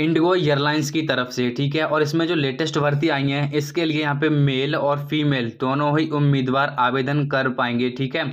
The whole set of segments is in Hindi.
इंडिगो एयरलाइंस की तरफ से ठीक है और इसमें जो लेटेस्ट भर्ती आई हैं इसके लिए यहाँ पे मेल और फीमेल दोनों ही उम्मीदवार आवेदन कर पाएंगे ठीक है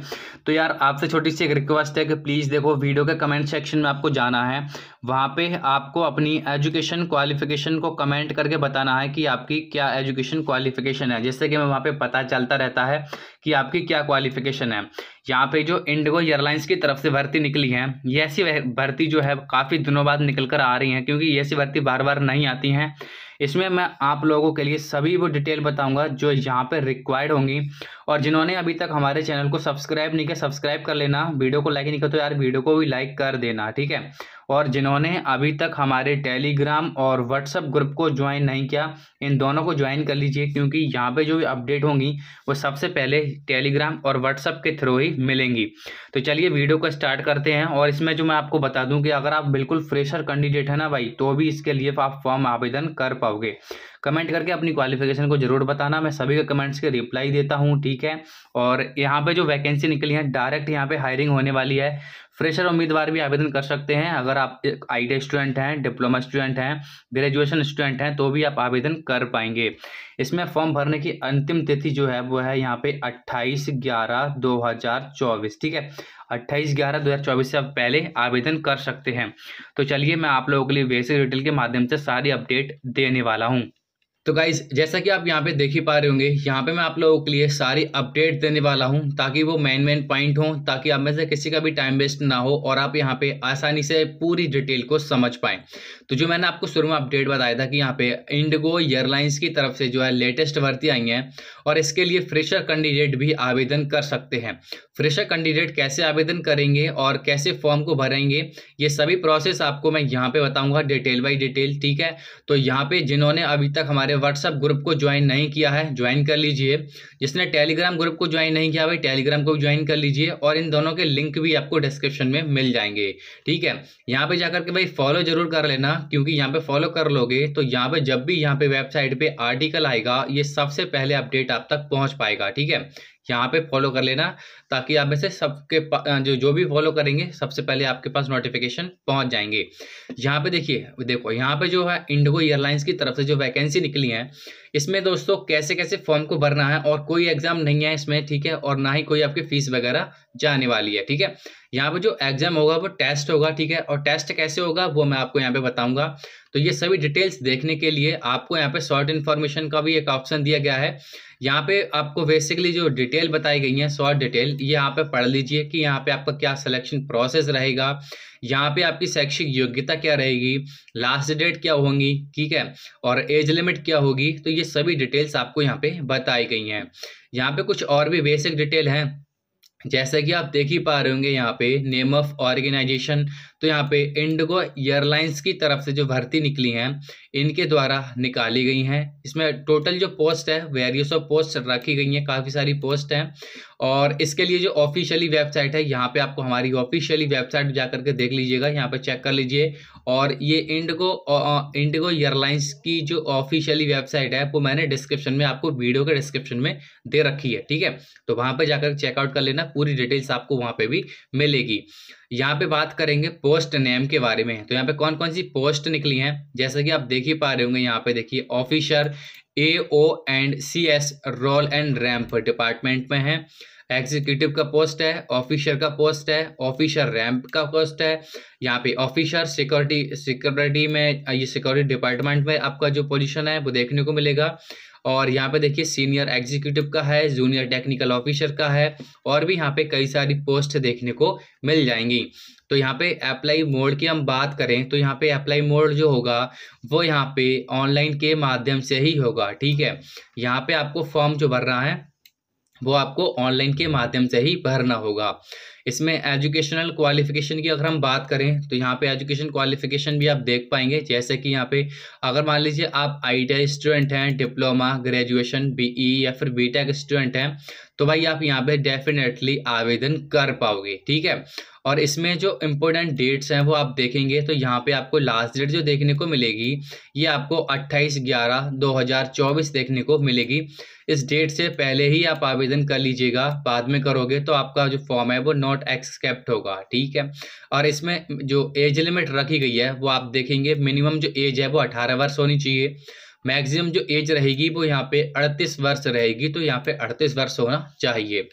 तो यार आपसे छोटी सी एक रिक्वेस्ट है कि प्लीज़ देखो वीडियो के कमेंट सेक्शन में आपको जाना है वहाँ पे आपको अपनी एजुकेशन क्वालिफिकेशन को कमेंट करके बताना है कि आपकी क्या एजुकेशन क्वालिफिकेशन है जिससे कि हमें वहाँ पे पता चलता रहता है कि आपकी क्या क्वालिफिकेशन है यहाँ पे जो इंडिगो एयरलाइंस की तरफ से भर्ती निकली है ये ऐसी भर्ती जो है काफ़ी दिनों बाद निकल कर आ रही हैं क्योंकि ये ऐसी भर्ती बार बार नहीं आती हैं इसमें मैं आप लोगों के लिए सभी वो डिटेल बताऊंगा जो यहाँ पर रिक्वायर्ड होंगी और जिन्होंने अभी तक हमारे चैनल को सब्सक्राइब नहीं किया सब्सक्राइब कर लेना वीडियो को लाइक नहीं किया तो यार वीडियो को भी लाइक कर देना ठीक है और जिन्होंने अभी तक हमारे टेलीग्राम और व्हाट्सअप ग्रुप को ज्वाइन नहीं किया इन दोनों को ज्वाइन कर लीजिए क्योंकि यहाँ पे जो भी अपडेट होंगी वो सबसे पहले टेलीग्राम और व्हाट्सअप के थ्रू ही मिलेंगी तो चलिए वीडियो को स्टार्ट करते हैं और इसमें जो मैं आपको बता दूँ कि अगर आप बिल्कुल फ्रेशर कैंडिडेट है ना भाई तो भी इसके लिए आप फॉर्म आवेदन कर पाओगे कमेंट करके अपनी क्वालिफिकेशन को जरूर बताना मैं सभी के कमेंट्स के रिप्लाई देता हूँ ठीक है और यहाँ पे जो वैकेंसी निकली है डायरेक्ट यहाँ पे हायरिंग होने वाली है फ्रेशर उम्मीदवार भी आवेदन कर सकते हैं अगर आप आई स्टूडेंट हैं डिप्लोमा स्टूडेंट हैं ग्रेजुएशन स्टूडेंट हैं तो भी आप आवेदन कर पाएंगे इसमें फॉर्म भरने की अंतिम तिथि जो है वो है यहाँ पे 28 ग्यारह 2024 ठीक है 28 ग्यारह 2024 से आप पहले आवेदन कर सकते हैं तो चलिए मैं आप लोगों के लिए बेसिक डिटेल के माध्यम से सारी अपडेट देने वाला हूँ तो गाइज जैसा कि आप यहाँ पे देख ही पा रहे होंगे यहाँ पे मैं आप लोगों के लिए सारी अपडेट देने वाला हूँ ताकि वो मेन मेन पॉइंट हो ताकि आप में से किसी का भी टाइम वेस्ट ना हो और आप यहाँ पे आसानी से पूरी डिटेल को समझ पाएं तो जो मैंने आपको शुरू में अपडेट बताया था कि यहाँ पे इंडिगो एयरलाइंस की तरफ से जो है लेटेस्ट भर्ती आई हैं और इसके लिए फ्रेशर कैंडिडेट भी आवेदन कर सकते हैं फ्रेशर कैंडिडेट कैसे आवेदन करेंगे और कैसे फॉर्म को भरेंगे ये सभी प्रोसेस आपको मैं यहाँ पे बताऊँगा डिटेल बाई डिटेल ठीक है तो यहाँ पे जिन्होंने अभी तक हमारे व्हाट्सअप ग्रुप को ज्वाइन नहीं किया है ज्वाइन कर लीजिए जिसने टेलीग्राम ग्रुप को ज्वाइन नहीं किया भाई टेलीग्राम को ज्वाइन कर लीजिए और इन दोनों के लिंक भी आपको डिस्क्रिप्शन में मिल जाएंगे ठीक है यहाँ पे जाकर के भाई फॉलो जरूर कर लेना क्योंकि यहाँ पे फॉलो कर लोगे तो यहाँ पे जब भी यहाँ पे वेबसाइट पे आर्टिकल आएगा ये सबसे पहले अपडेट आप तक पहुँच पाएगा ठीक है यहाँ पे फॉलो कर लेना ताकि आप में से सबके जो जो भी फॉलो करेंगे सबसे पहले आपके पास नोटिफिकेशन पहुँच जाएंगे यहाँ पे देखिए देखो यहाँ पे जो है इंडिगो एयरलाइंस की तरफ से जो वैकेंसी निकली है इसमें दोस्तों कैसे कैसे फॉर्म को भरना है और कोई एग्जाम नहीं है इसमें ठीक है और ना ही कोई आपकी फीस वगैरह जाने वाली है ठीक है यहाँ पे जो एग्जाम होगा वो टेस्ट होगा ठीक है और टेस्ट कैसे होगा वो मैं आपको यहाँ पे बताऊंगा तो ये सभी डिटेल्स देखने के लिए आपको यहाँ पे शॉर्ट इन्फॉर्मेशन का भी एक ऑप्शन दिया गया है यहाँ पे आपको बेसिकली जो डिटेल बताई गई है शॉर्ट डिटेल ये यहाँ पे पढ़ लीजिए कि यहाँ पे आपका क्या सिलेक्शन प्रोसेस रहेगा यहाँ पे आपकी शैक्षिक योग्यता क्या रहेगी लास्ट डेट क्या होंगी ठीक है और एज लिमिट क्या होगी तो ये सभी डिटेल्स आपको यहाँ पे बताई गई हैं यहाँ पे कुछ और भी बेसिक डिटेल हैं जैसा कि आप देख ही पा रहे होंगे यहाँ पे नेम ऑफ ऑर्गेनाइजेशन तो यहाँ पे इंडिगो एयरलाइंस की तरफ से जो भर्ती निकली है इनके द्वारा निकाली गई हैं इसमें टोटल जो पोस्ट है वेरियस ऑफ पोस्ट रखी गई हैं काफ़ी सारी पोस्ट हैं और इसके लिए जो ऑफिशियली वेबसाइट है यहाँ पे आपको हमारी ऑफिशियली वेबसाइट जा करके देख लीजिएगा यहाँ पे चेक कर लीजिए और ये इंडिगो इंडिगो एयरलाइंस की जो ऑफिशियली वेबसाइट है वो मैंने डिस्क्रिप्शन में आपको वीडियो के डिस्क्रिप्शन में दे रखी है ठीक है तो वहाँ पर जाकर चेकआउट कर लेना पूरी डिटेल्स आपको वहाँ पर भी मिलेगी यहाँ पे बात करेंगे पोस्ट नेम के बारे में तो यहाँ पे कौन कौन सी पोस्ट निकली हैं जैसा कि आप देख ही पा रहे होंगे यहाँ पे देखिए officer A O and C S role and ramp department में है एग्जीक्यूटिव का पोस्ट है ऑफिसर का पोस्ट है ऑफिसर रैंप का पोस्ट है यहाँ पे ऑफिसर सिक्योरिटी सिक्योरिटी में ये सिक्योरिटी डिपार्टमेंट में आपका जो पोजीशन है वो देखने को मिलेगा और यहाँ पे देखिए सीनियर एग्जीक्यूटिव का है जूनियर टेक्निकल ऑफिसर का है और भी यहाँ पे कई सारी पोस्ट देखने को मिल जाएंगी तो यहाँ पे अप्लाई मोड की हम बात करें तो यहाँ पे अप्लाई मोड जो होगा वो यहाँ पे ऑनलाइन के माध्यम से ही होगा ठीक है यहाँ पे आपको फॉर्म जो भर रहा है वो आपको ऑनलाइन के माध्यम से ही भरना होगा इसमें एजुकेशनल क्वालिफिकेशन की अगर हम बात करें तो यहाँ पे एजुकेशन क्वालिफिकेशन भी आप देख पाएंगे जैसे कि यहाँ पे अगर मान लीजिए आप आई स्टूडेंट हैं डिप्लोमा ग्रेजुएशन बीई या फिर बीटेक स्टूडेंट हैं तो भाई आप यहाँ पे डेफिनेटली आवेदन कर पाओगे ठीक है और इसमें जो इम्पोर्टेंट डेट्स हैं वो आप देखेंगे तो यहाँ पे आपको लास्ट डेट जो देखने को मिलेगी ये आपको 28 ग्यारह 2024 देखने को मिलेगी इस डेट से पहले ही आप आवेदन कर लीजिएगा बाद में करोगे तो आपका जो फॉर्म है वो नॉट एक्सेप्ट होगा ठीक है और इसमें जो एज लिमिट रखी गई है वो आप देखेंगे मिनिमम जो एज है वो अठारह वर्ष होनी चाहिए मैक्सिमम जो एज रहेगी वो यहाँ पे अड़तीस वर्ष रहेगी तो यहाँ पे अड़तीस वर्ष होना चाहिए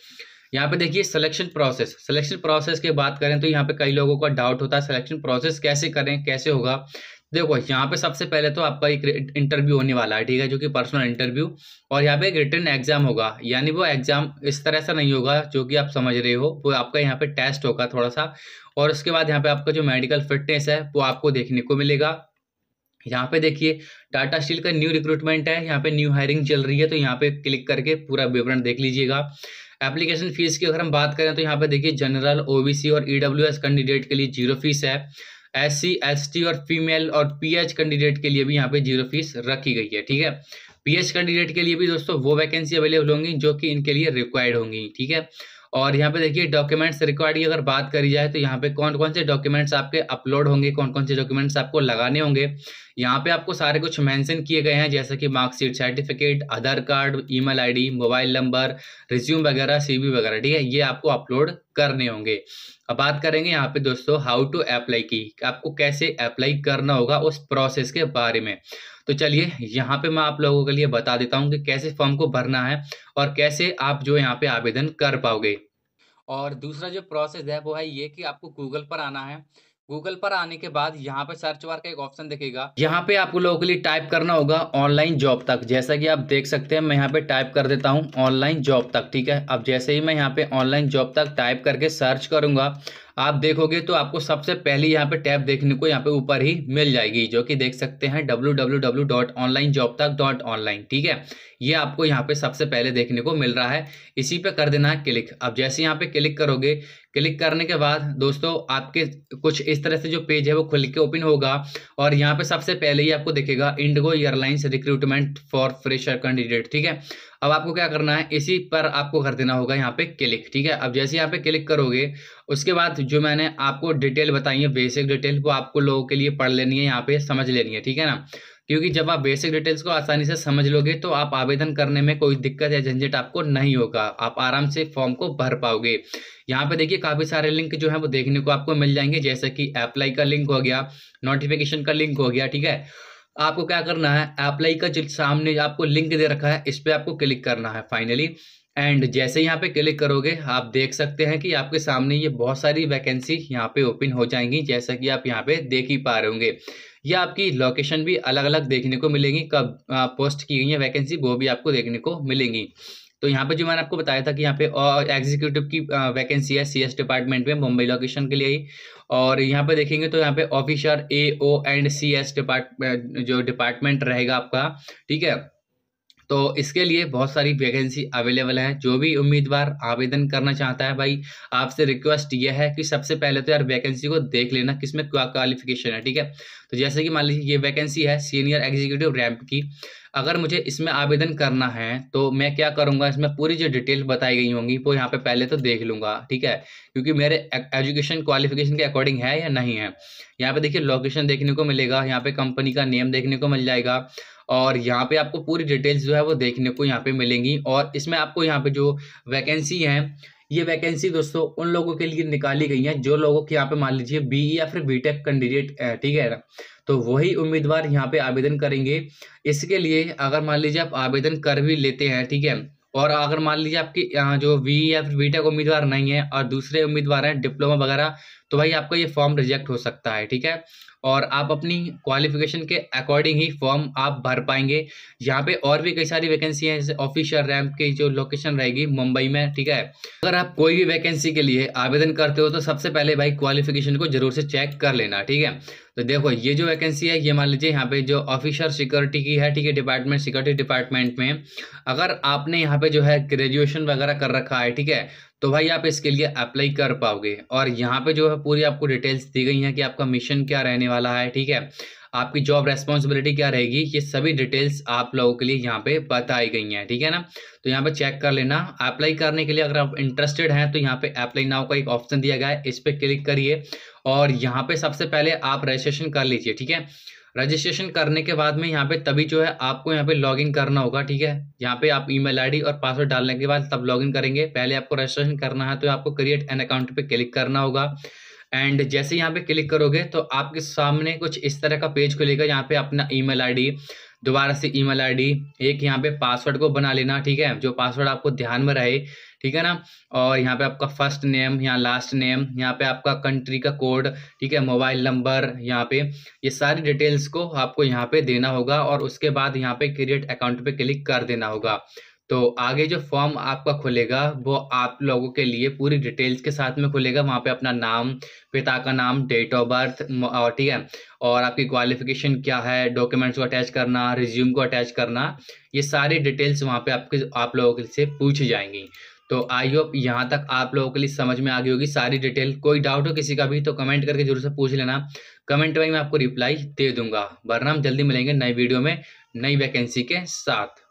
यहाँ पे देखिए सिलेक्शन प्रोसेस सिलेक्शन प्रोसेस की बात करें तो यहाँ पे कई लोगों का डाउट होता है सिलेक्शन प्रोसेस कैसे करें कैसे होगा देखो यहाँ पे सबसे पहले तो आपका एक इंटरव्यू होने वाला है ठीक है जो कि पर्सनल इंटरव्यू और यहाँ पे एक रिटर्न एग्जाम होगा यानी वो एग्जाम इस तरह से नहीं होगा जो कि आप समझ रहे हो वो आपका यहाँ पे टेस्ट होगा थोड़ा सा और उसके बाद यहाँ पे आपका जो मेडिकल फिटनेस है वो आपको देखने को मिलेगा यहाँ पे देखिए टाटा स्टील का न्यू रिक्रूटमेंट है यहाँ पे न्यू हायरिंग चल रही है तो यहाँ पे क्लिक करके पूरा विवरण देख लीजिएगा एप्लीकेशन फीस की अगर हम बात करें तो यहाँ पे देखिए जनरल ओबीसी और ईडब्ल्यू e कैंडिडेट के लिए जीरो फीस है एस सी एस टी और फीमेल और पीएच कैंडिडेट के लिए भी यहाँ पे जीरो फीस रखी गई है ठीक है पीएच कैंडिडेट के लिए भी दोस्तों वो वैकेंसी अवेलेबल होंगी जो कि इनके लिए रिक्वायर्ड होंगी ठीक है और यहाँ पे देखिए डॉक्यूमेंट्स रिक्वायर्ड की अगर बात करी जाए तो यहाँ पे कौन कौन से डॉक्यूमेंट्स आपके अपलोड होंगे कौन कौन से डॉक्यूमेंट्स आपको लगाने होंगे यहाँ पे आपको सारे कुछ मेंशन किए गए हैं जैसे कि marksheet certificate Aadhaar card email ID mobile number resume वगैरह सीवी वगैरह ठीक है ये आपको अपलोड करने होंगे अब बात करेंगे यहाँ पे दोस्तों हाउ टू अप्लाई की आपको कैसे अप्लाई करना होगा उस प्रोसेस के बारे में तो चलिए यहाँ पे मैं आप लोगों के लिए बता देता हूँ कि कैसे फॉर्म को भरना है और कैसे आप जो यहाँ पे आवेदन कर पाओगे और दूसरा जो प्रोसेस है वो है ये कि आपको गूगल पर आना है गूगल पर आने के बाद यहाँ पे सर्च बार का एक ऑप्शन दिखेगा यहाँ पे आपको लोगों के लिए टाइप करना होगा ऑनलाइन जॉब तक जैसा कि आप देख सकते हैं मैं यहाँ पे टाइप कर देता हूँ ऑनलाइन जॉब तक ठीक है अब जैसे ही मैं यहाँ पे ऑनलाइन जॉब तक टाइप करके सर्च करूंगा आप देखोगे तो आपको सबसे पहली यहाँ पे टैब देखने को यहाँ पे ऊपर ही मिल जाएगी जो कि देख सकते हैं W W W dot online job तक डॉट ऑनलाइन ठीक है ये आपको यहाँ पे सबसे पहले देखने को मिल रहा है इसी पे कर देना है क्लिक अब जैसे यहाँ पे क्लिक करोगे क्लिक करने के बाद दोस्तों आपके कुछ इस तरह से जो पेज है वो खुल के ओपन होगा और यहाँ पे सबसे पहले ही आपको देखेगा IndiGo airlines recruitment for fresher candidate ठीक है अब आपको क्या करना है इसी पर आपको कर देना होगा यहाँ पे क्लिक ठीक है अब जैसे यहाँ पे क्लिक करोगे उसके बाद जो मैंने आपको डिटेल बताई है बेसिक डिटेल वो आपको लोगों के लिए पढ़ लेनी है यहाँ पे समझ लेनी है ठीक है ना क्योंकि जब आप बेसिक डिटेल्स को आसानी से समझ लोगे तो आप आवेदन करने में कोई दिक्कत या झंझट आपको नहीं होगा आप आराम से फॉर्म को भर पाओगे यहाँ पे देखिए काफ़ी सारे लिंक जो है वो देखने को आपको मिल जाएंगे जैसे कि अप्लाई का लिंक हो गया नोटिफिकेशन का लिंक हो गया ठीक है आपको क्या करना है अप्लाई का सामने आपको लिंक दे रखा है इस पर आपको क्लिक करना है फाइनली एंड जैसे यहाँ पे क्लिक करोगे आप देख सकते हैं कि आपके सामने ये बहुत सारी वैकेंसी यहाँ पे ओपन हो जाएंगी जैसा कि आप यहाँ पे देख ही पा रहे होंगे या आपकी लोकेशन भी अलग अलग देखने को मिलेंगी कब पोस्ट की गई है वैकेंसी वो भी आपको देखने को मिलेंगी तो यहाँ पे जो मैंने आपको बताया था कि यहाँ पे एग्जीक्यूटिव की वैकेंसी है सीएस डिपार्टमेंट में मुंबई लोकेशन के लिए ही और यहाँ पे देखेंगे तो यहाँ पे officer AO and C S depart जो डिपार्टमेंट रहेगा आपका ठीक है तो इसके लिए बहुत सारी वैकेंसी अवेलेबल हैं जो भी उम्मीदवार आवेदन करना चाहता है भाई आपसे रिक्वेस्ट यह है कि सबसे पहले तो यार वैकेंसी को देख लेना किसमें क्या क्वालिफिकेशन है ठीक है तो जैसे कि मान लीजिए ये वैकेंसी है सीनियर एग्जीक्यूटिव रैंप की अगर मुझे इसमें आवेदन करना है तो मैं क्या करूंगा इसमें पूरी जो डिटेल बताई गई होंगी वो यहाँ पे पहले तो देख लूंगा ठीक है क्योंकि मेरे एजुकेशन e- क्वालिफिकेशन के अकॉर्डिंग है या नहीं है यहाँ पे देखिए लोकेशन देखने को मिलेगा यहाँ पे कंपनी का नेम देखने को मिल जाएगा और यहाँ पे आपको पूरी डिटेल्स जो है वो देखने को यहाँ पे मिलेंगी और इसमें आपको यहाँ पे जो वैकेंसी है ये वैकेंसी दोस्तों उन लोगों के लिए निकाली गई है जो लोगों की यहाँ पे मान लीजिए बी e या फिर बी टेक कैंडिडेट ठीक है ना तो वही उम्मीदवार यहाँ पे आवेदन करेंगे इसके लिए अगर मान लीजिए आप आवेदन कर भी लेते हैं ठीक है और अगर मान लीजिए आपकी जो वी e या फिर बी टेक उम्मीदवार नहीं है और दूसरे उम्मीदवार हैं डिप्लोमा वगैरह तो भाई आपका ये फॉर्म रिजेक्ट हो सकता है ठीक है और आप अपनी क्वालिफिकेशन के अकॉर्डिंग ही फॉर्म आप भर पाएंगे यहाँ पे और भी कई सारी वैकेंसी हैं जैसे ऑफिशियल रैंप की जो लोकेशन रहेगी मुंबई में ठीक है अगर आप कोई भी वैकेंसी के लिए आवेदन करते हो तो सबसे पहले भाई क्वालिफिकेशन को जरूर से चेक कर लेना ठीक है तो देखो ये जो वैकेंसी है ये मान लीजिए यहाँ पे जो ऑफिसर सिक्योरिटी की है ठीक है डिपार्टमेंट सिक्योरिटी डिपार्टमेंट में अगर आपने यहाँ पे जो है ग्रेजुएशन वगैरह कर रखा है ठीक है तो भाई आप इसके लिए अप्लाई कर पाओगे और यहाँ पे जो है पूरी आपको डिटेल्स दी गई हैं कि आपका मिशन क्या रहने वाला है ठीक है आपकी जॉब रेस्पॉन्सिबिलिटी क्या रहेगी ये सभी डिटेल्स आप लोगों के लिए यहाँ पे बताई गई हैं ठीक है ना तो यहाँ पे चेक कर लेना अप्लाई करने के लिए अगर आप इंटरेस्टेड हैं तो यहाँ पे अप्लाई नाव का एक ऑप्शन दिया गया है इस पर क्लिक करिए और यहाँ पे सबसे पहले आप रजिस्ट्रेशन कर लीजिए ठीक है रजिस्ट्रेशन करने के बाद में यहाँ पे तभी जो है आपको यहाँ पे लॉगिन करना होगा ठीक है यहाँ पे आप ईमेल आईडी और पासवर्ड डालने के बाद तब लॉगिन करेंगे पहले आपको रजिस्ट्रेशन करना है तो आपको क्रिएट एन अकाउंट पे क्लिक करना होगा एंड जैसे यहाँ पे क्लिक करोगे तो आपके सामने कुछ इस तरह का पेज खुलेगा यहाँ पे अपना ईमेल आईडी दोबारा से ईमेल आईडी एक यहाँ पे पासवर्ड को बना लेना ठीक है जो पासवर्ड आपको ध्यान में रहे ठीक है ना और यहाँ पे आपका फर्स्ट नेम यहाँ लास्ट नेम यहाँ पे आपका कंट्री का कोड ठीक है मोबाइल नंबर यहाँ पे ये सारी डिटेल्स को आपको यहाँ पे देना होगा और उसके बाद यहाँ पे क्रिएट अकाउंट पे क्लिक कर देना होगा तो आगे जो फॉर्म आपका खुलेगा वो आप लोगों के लिए पूरी डिटेल्स के साथ में खुलेगा वहाँ पे अपना नाम पिता का नाम डेट ऑफ बर्थ और ठीक है और आपकी क्वालिफिकेशन क्या है डॉक्यूमेंट्स को अटैच करना रिज्यूम को अटैच करना ये सारी डिटेल्स वहाँ पे आपके आप लोगों से पूछी जाएंगी तो आई होप यहाँ तक आप लोगों के लिए समझ में आ गई होगी सारी डिटेल कोई डाउट हो किसी का भी तो कमेंट करके जरूर से पूछ लेना कमेंट में मैं आपको रिप्लाई दे दूंगा वरना हम जल्दी मिलेंगे नई वीडियो में नई वैकेंसी के साथ